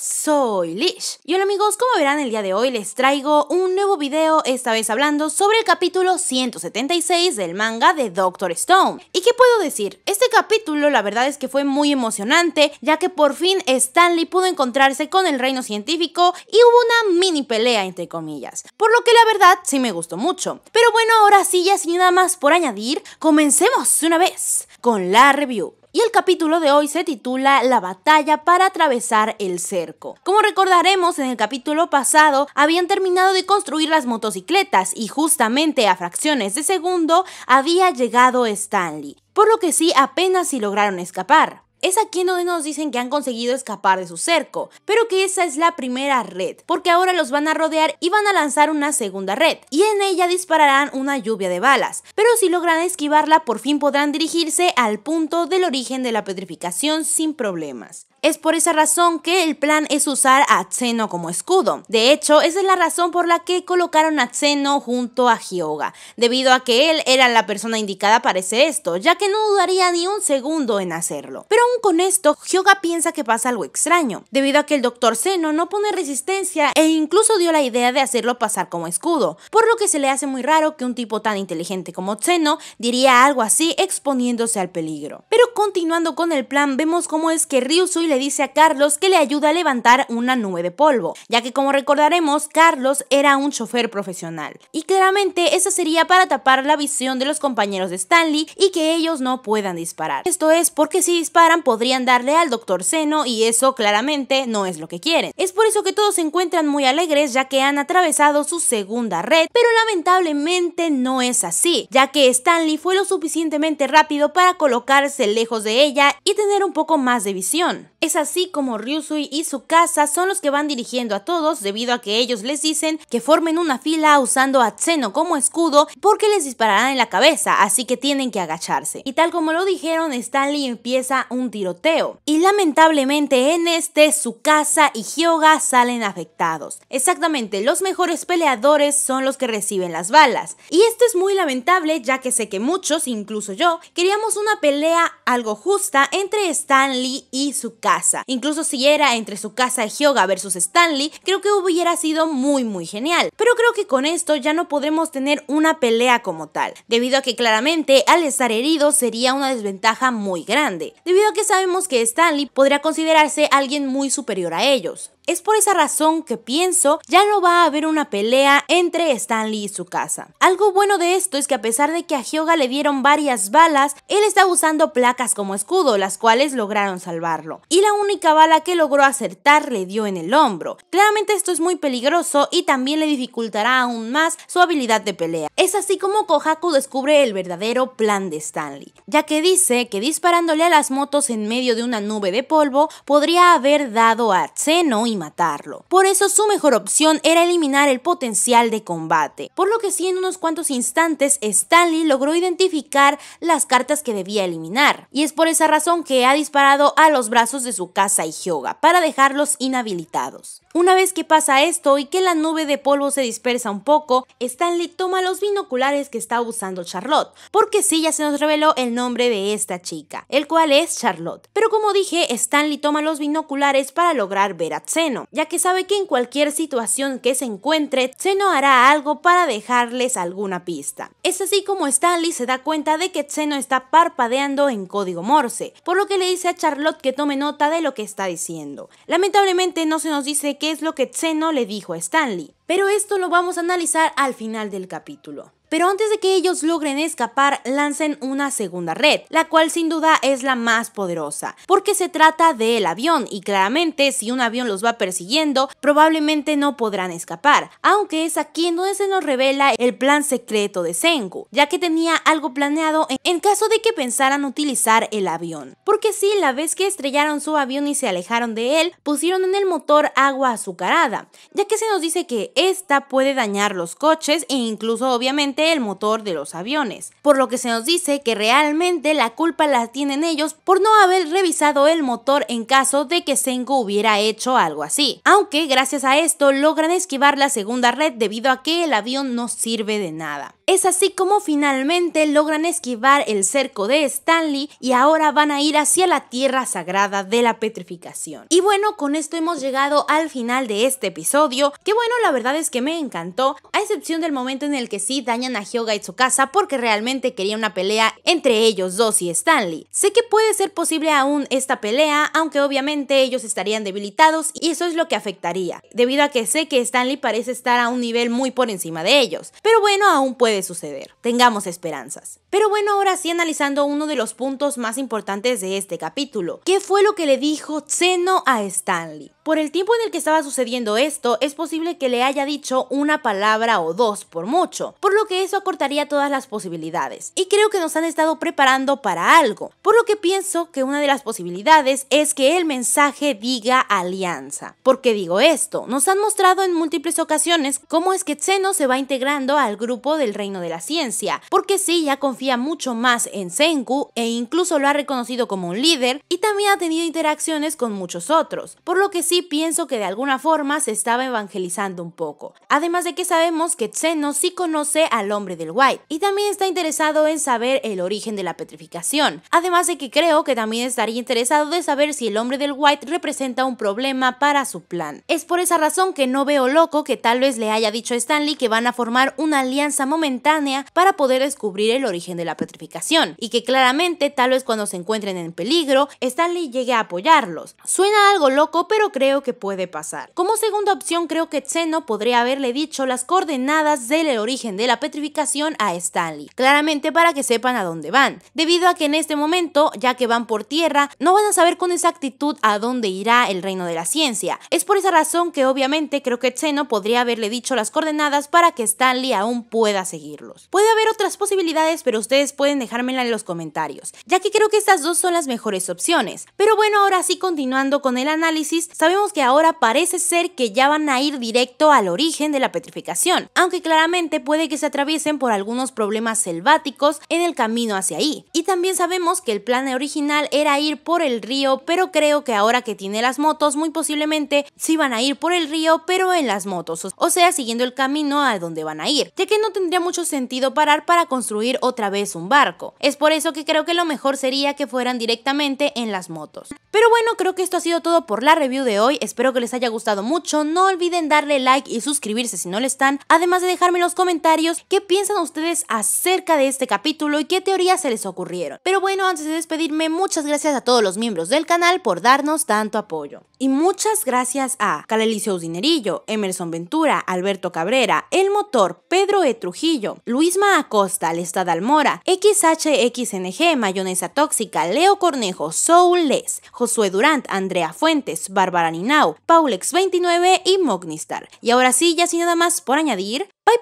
soy Lish. Y hola amigos, como verán el día de hoy les traigo un nuevo video, esta vez hablando sobre el capítulo 176 del manga de Doctor Stone. ¿Y qué puedo decir? Este capítulo la verdad es que fue muy emocionante, ya que por fin Stanley pudo encontrarse con el reino científico y hubo una mini pelea entre comillas, por lo que la verdad sí me gustó mucho. Pero bueno, ahora sí, ya sin nada más por añadir, comencemos una vez con la review y el capítulo de hoy se titula La batalla para atravesar el cerco. Como recordaremos, en el capítulo pasado habían terminado de construir las motocicletas y justamente a fracciones de segundo había llegado Stanley, por lo que sí apenas si lograron escapar es aquí donde nos dicen que han conseguido escapar de su cerco, pero que esa es la primera red, porque ahora los van a rodear y van a lanzar una segunda red, y en ella dispararán una lluvia de balas, pero si logran esquivarla por fin podrán dirigirse al punto del origen de la petrificación sin problemas. Es por esa razón que el plan es usar a Zeno como escudo. De hecho, esa es la razón por la que colocaron a Zeno junto a Hyoga, debido a que él era la persona indicada para hacer esto, ya que no dudaría ni un segundo en hacerlo. Pero aún con esto, Hyoga piensa que pasa algo extraño, debido a que el Dr. Zeno no pone resistencia e incluso dio la idea de hacerlo pasar como escudo, por lo que se le hace muy raro que un tipo tan inteligente como Zeno diría algo así exponiéndose al peligro. Pero continuando con el plan, vemos cómo es que Ryusui le dice a Carlos que le ayuda a levantar una nube de polvo, ya que como recordaremos, Carlos era un chofer profesional. Y claramente eso sería para tapar la visión de los compañeros de Stanley y que ellos no puedan disparar. Esto es porque si disparan podrían darle al doctor Seno y eso claramente no es lo que quieren. Es por eso que todos se encuentran muy alegres ya que han atravesado su segunda red, pero lamentablemente no es así, ya que Stanley fue lo suficientemente rápido para colocarse lejos de ella y tener un poco más de visión. Es así como Ryusui y su casa son los que van dirigiendo a todos debido a que ellos les dicen que formen una fila usando a Tseno como escudo porque les dispararán en la cabeza, así que tienen que agacharse. Y tal como lo dijeron, Stanley empieza un tiroteo. Y lamentablemente en este, su casa y Hyoga salen afectados. Exactamente, los mejores peleadores son los que reciben las balas. Y esto es muy lamentable ya que sé que muchos, incluso yo, queríamos una pelea algo justa entre Stanley y su casa Incluso si era entre su casa de Hyoga versus Stanley, creo que hubiera sido muy muy genial. Pero creo que con esto ya no podremos tener una pelea como tal, debido a que claramente al estar herido sería una desventaja muy grande, debido a que sabemos que Stanley podría considerarse alguien muy superior a ellos. Es por esa razón que pienso ya no va a haber una pelea entre Stanley y su casa. Algo bueno de esto es que a pesar de que a Hyoga le dieron varias balas, él está usando placas como escudo, las cuales lograron salvarlo y la única bala que logró acertar le dio en el hombro. Claramente esto es muy peligroso y también le dificultará aún más su habilidad de pelea. Es así como Kohaku descubre el verdadero plan de Stanley, ya que dice que disparándole a las motos en medio de una nube de polvo podría haber dado a Zeno y matarlo. Por eso su mejor opción era eliminar el potencial de combate, por lo que sí en unos cuantos instantes Stanley logró identificar las cartas que debía eliminar, y es por esa razón que ha disparado a los brazos de su casa y yoga para dejarlos inhabilitados. Una vez que pasa esto y que la nube de polvo se dispersa un poco, Stanley toma los binoculares que está usando Charlotte, porque sí ya se nos reveló el nombre de esta chica, el cual es Charlotte. Pero como dije, Stanley toma los binoculares para lograr ver a Zeno, ya que sabe que en cualquier situación que se encuentre, Zeno hará algo para dejarles alguna pista. Es así como Stanley se da cuenta de que Zeno está parpadeando en código Morse, por lo que le dice a Charlotte que tome nota de lo que está diciendo. Lamentablemente no se nos dice que es lo que Zeno le dijo a Stanley, pero esto lo vamos a analizar al final del capítulo. Pero antes de que ellos logren escapar, lancen una segunda red, la cual sin duda es la más poderosa, porque se trata del avión y claramente si un avión los va persiguiendo, probablemente no podrán escapar, aunque es aquí donde se nos revela el plan secreto de Senku, ya que tenía algo planeado en caso de que pensaran utilizar el avión. Porque si la vez que estrellaron su avión y se alejaron de él, pusieron en el motor agua azucarada, ya que se nos dice que esta puede dañar los coches e incluso obviamente el motor de los aviones, por lo que se nos dice que realmente la culpa la tienen ellos por no haber revisado el motor en caso de que Senko hubiera hecho algo así, aunque gracias a esto logran esquivar la segunda red debido a que el avión no sirve de nada. Es así como finalmente logran esquivar el cerco de Stanley y ahora van a ir hacia la tierra sagrada de la petrificación. Y bueno, con esto hemos llegado al final de este episodio, que bueno, la verdad es que me encantó, a excepción del momento en el que sí daña a Hyoga y casa porque realmente quería una pelea entre ellos dos y Stanley. Sé que puede ser posible aún esta pelea, aunque obviamente ellos estarían debilitados y eso es lo que afectaría, debido a que sé que Stanley parece estar a un nivel muy por encima de ellos. Pero bueno, aún puede suceder. Tengamos esperanzas. Pero bueno, ahora sí analizando uno de los puntos más importantes de este capítulo. ¿Qué fue lo que le dijo Zeno a Stanley? Por el tiempo en el que estaba sucediendo esto, es posible que le haya dicho una palabra o dos por mucho, por lo que eso acortaría todas las posibilidades. Y creo que nos han estado preparando para algo, por lo que pienso que una de las posibilidades es que el mensaje diga alianza. ¿Por qué digo esto? Nos han mostrado en múltiples ocasiones cómo es que Zeno se va integrando al grupo del Reino de la Ciencia, porque sí, ya confía mucho más en Senku e incluso lo ha reconocido como un líder y también ha tenido interacciones con muchos otros, por lo que sí pienso que de alguna forma se estaba evangelizando un poco. Además de que sabemos que Zeno sí conoce al hombre del White y también está interesado en saber el origen de la petrificación. Además de que creo que también estaría interesado de saber si el hombre del White representa un problema para su plan. Es por esa razón que no veo loco que tal vez le haya dicho a Stanley que van a formar una alianza momentánea para poder descubrir el origen de la petrificación y que claramente tal vez cuando se encuentren en peligro, Stanley llegue a apoyarlos. Suena algo loco, pero creo creo que puede pasar. Como segunda opción, creo que Zeno podría haberle dicho las coordenadas del origen de la petrificación a Stanley, claramente para que sepan a dónde van, debido a que en este momento, ya que van por tierra, no van a saber con exactitud a dónde irá el reino de la ciencia. Es por esa razón que obviamente creo que Zeno podría haberle dicho las coordenadas para que Stanley aún pueda seguirlos. Puede haber otras posibilidades, pero ustedes pueden dejármela en los comentarios, ya que creo que estas dos son las mejores opciones. Pero bueno, ahora sí continuando con el análisis, sabemos que ahora parece ser que ya van a ir directo al origen de la petrificación, aunque claramente puede que se atraviesen por algunos problemas selváticos en el camino hacia ahí. Y también sabemos que el plan original era ir por el río, pero creo que ahora que tiene las motos, muy posiblemente sí van a ir por el río, pero en las motos, o sea, siguiendo el camino a donde van a ir, ya que no tendría mucho sentido parar para construir otra vez un barco. Es por eso que creo que lo mejor sería que fueran directamente en las motos. Pero bueno, creo que esto ha sido todo por la review de hoy. Espero que les haya gustado mucho. No olviden darle like y suscribirse si no lo están. Además de dejarme en los comentarios qué piensan ustedes acerca de este capítulo y qué teorías se les ocurrieron. Pero bueno, antes de despedirme, muchas gracias a todos los miembros del canal por darnos tanto apoyo. Y muchas gracias a Calelicio Dinerillo, Emerson Ventura, Alberto Cabrera, El Motor, Pedro E. Trujillo, Luisma Acosta, Lestada Almora, XHXNG, Mayonesa Tóxica, Leo Cornejo, Soul Les, Josué Durant, Andrea Fuentes, Bárbara Paraninau, Paulex29 y Mognistar. Y ahora sí, ya sin nada más por añadir, bye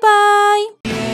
bye.